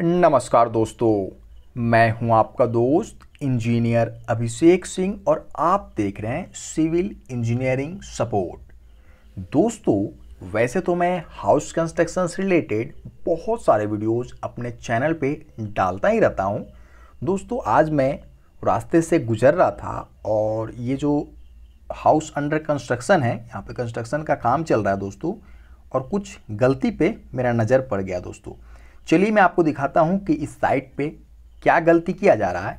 नमस्कार दोस्तों मैं हूं आपका दोस्त इंजीनियर अभिषेक सिंह और आप देख रहे हैं सिविल इंजीनियरिंग सपोर्ट दोस्तों वैसे तो मैं हाउस कंस्ट्रक्शन से रिलेटेड बहुत सारे वीडियोस अपने चैनल पे डालता ही रहता हूं दोस्तों आज मैं रास्ते से गुजर रहा था और ये जो हाउस अंडर कंस्ट्रक्शन है यहाँ पे कंस्ट्रक्शन का काम चल रहा है दोस्तों और कुछ गलती पे मेरा नज़र पड़ गया दोस्तों चलिए मैं आपको दिखाता हूँ कि इस साइट पे क्या गलती किया जा रहा है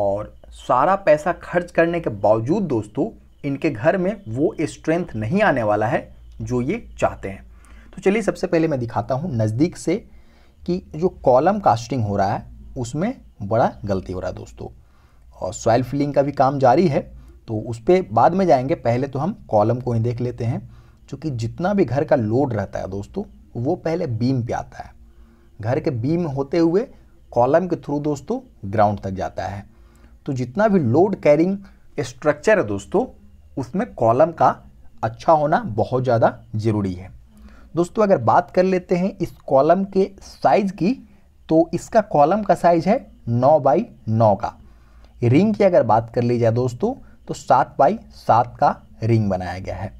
और सारा पैसा खर्च करने के बावजूद दोस्तों इनके घर में वो स्ट्रेंथ नहीं आने वाला है जो ये चाहते हैं तो चलिए सबसे पहले मैं दिखाता हूँ नज़दीक से कि जो कॉलम कास्टिंग हो रहा है उसमें बड़ा गलती हो रहा है दोस्तों और सॉइल फिलिंग का भी काम जारी है तो उस पर बाद में जाएंगे पहले तो हम कॉलम को ही देख लेते हैं क्योंकि जितना भी घर का लोड रहता है दोस्तों वो पहले बीम पे आता है घर के बीम होते हुए कॉलम के थ्रू दोस्तों ग्राउंड तक जाता है तो जितना भी लोड कैरिंग स्ट्रक्चर है दोस्तों उसमें कॉलम का अच्छा होना बहुत ज़्यादा ज़रूरी है दोस्तों अगर बात कर लेते हैं इस कॉलम के साइज़ की तो इसका कॉलम का साइज़ है नौ बाई नौ का रिंग की अगर बात कर ली जाए दोस्तों तो सात बाई सात का रिंग बनाया गया है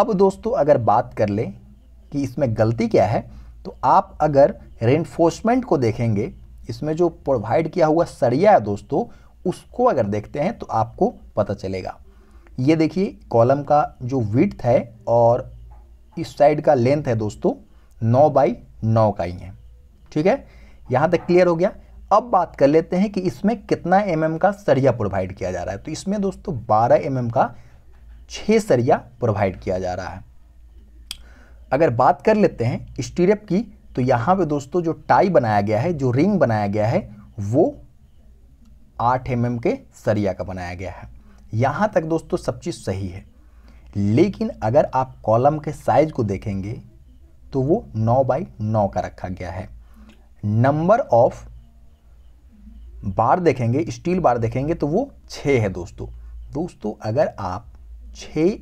अब दोस्तों अगर बात कर लें कि इसमें गलती क्या है तो आप अगर रेनफोर्समेंट को देखेंगे इसमें जो प्रोवाइड किया हुआ सरिया है दोस्तों उसको अगर देखते हैं तो आपको पता चलेगा ये देखिए कॉलम का जो विथ है और इस साइड का लेंथ है दोस्तों नौ बाई नौ का ही है ठीक है यहाँ तक क्लियर हो गया अब बात कर लेते हैं कि इसमें कितना एम mm का सरिया प्रोवाइड किया जा रहा है तो इसमें दोस्तों 12 एम mm का छः सरिया प्रोवाइड किया जा रहा है अगर बात कर लेते हैं स्टीरअप की तो यहाँ पे दोस्तों जो टाई बनाया गया है जो रिंग बनाया गया है वो आठ एम mm के सरिया का बनाया गया है यहाँ तक दोस्तों सब चीज़ सही है लेकिन अगर आप कॉलम के साइज को देखेंगे तो वो नौ बाई नौ का रखा गया है नंबर ऑफ बार देखेंगे स्टील बार देखेंगे तो वो छः है दोस्तों दोस्तों अगर आप छः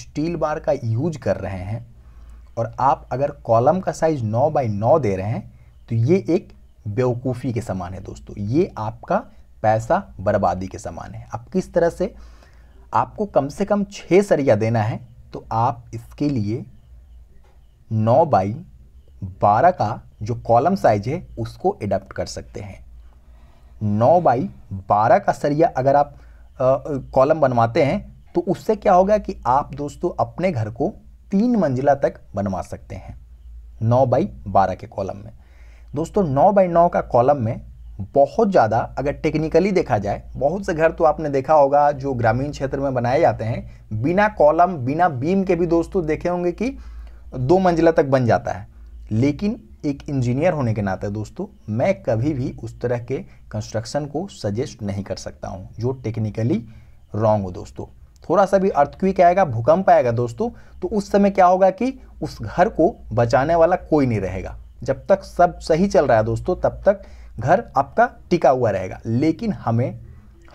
स्टील बार का यूज कर रहे हैं और आप अगर कॉलम का साइज नौ बाई नौ दे रहे हैं तो ये एक बेवकूफ़ी के समान है दोस्तों ये आपका पैसा बर्बादी के समान है अब किस तरह से आपको कम से कम छः सरिया देना है तो आप इसके लिए नौ बाई बारह का जो कॉलम साइज है उसको एडप्ट कर सकते हैं नौ बाई बारह का सरिया अगर आप कॉलम बनवाते हैं तो उससे क्या होगा कि आप दोस्तों अपने घर को तीन मंजिला तक बनवा सकते हैं नौ बाई बारह के कॉलम में दोस्तों नौ बाई नौ का कॉलम में बहुत ज़्यादा अगर टेक्निकली देखा जाए बहुत से घर तो आपने देखा होगा जो ग्रामीण क्षेत्र में बनाए जाते हैं बिना कॉलम बिना बीम के भी दोस्तों देखे होंगे कि दो मंजिला तक बन जाता है लेकिन एक इंजीनियर होने के नाते दोस्तों मैं कभी भी उस तरह के कंस्ट्रक्शन को सजेस्ट नहीं कर सकता हूँ जो टेक्निकली रॉन्ग हो दोस्तों थोड़ा सा भी अर्थक्विक आएगा भूकंप आएगा दोस्तों तो उस समय क्या होगा कि उस घर को बचाने वाला कोई नहीं रहेगा जब तक सब सही चल रहा है दोस्तों तब तक घर आपका टिका हुआ रहेगा लेकिन हमें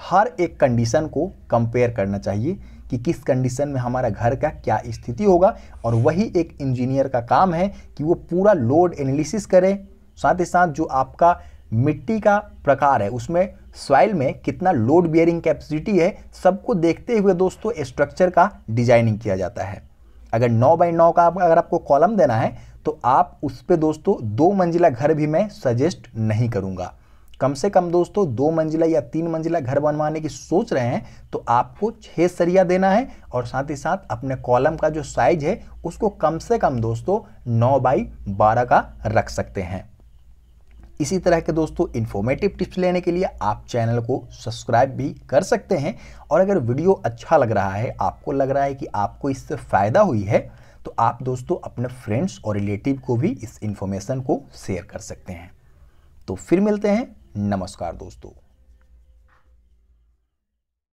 हर एक कंडीशन को कंपेयर करना चाहिए कि किस कंडीशन में हमारा घर का क्या स्थिति होगा और वही एक इंजीनियर का काम है कि वो पूरा लोड एनालिसिस करे साथ ही साथ जो आपका मिट्टी का प्रकार है उसमें सॉइल में कितना लोड बियरिंग कैपेसिटी है सबको देखते हुए दोस्तों स्ट्रक्चर का डिजाइनिंग किया जाता है अगर नौ बाई नौ का अगर आपको कॉलम देना है तो आप उस पर दोस्तों दो मंजिला घर भी मैं सजेस्ट नहीं करूँगा कम से कम दोस्तों दो मंजिला या तीन मंजिला घर बनवाने की सोच रहे हैं तो आपको छः सरिया देना है और साथ ही साथ अपने कॉलम का जो साइज है उसको कम से कम दोस्तों नौ बाई बारह का रख सकते हैं इसी तरह के दोस्तों इन्फॉर्मेटिव टिप्स लेने के लिए आप चैनल को सब्सक्राइब भी कर सकते हैं और अगर वीडियो अच्छा लग रहा है आपको लग रहा है कि आपको इससे फ़ायदा हुई है तो आप दोस्तों अपने फ्रेंड्स और रिलेटिव को भी इस इन्फॉर्मेशन को शेयर कर सकते हैं तो फिर मिलते हैं नमस्कार दोस्तों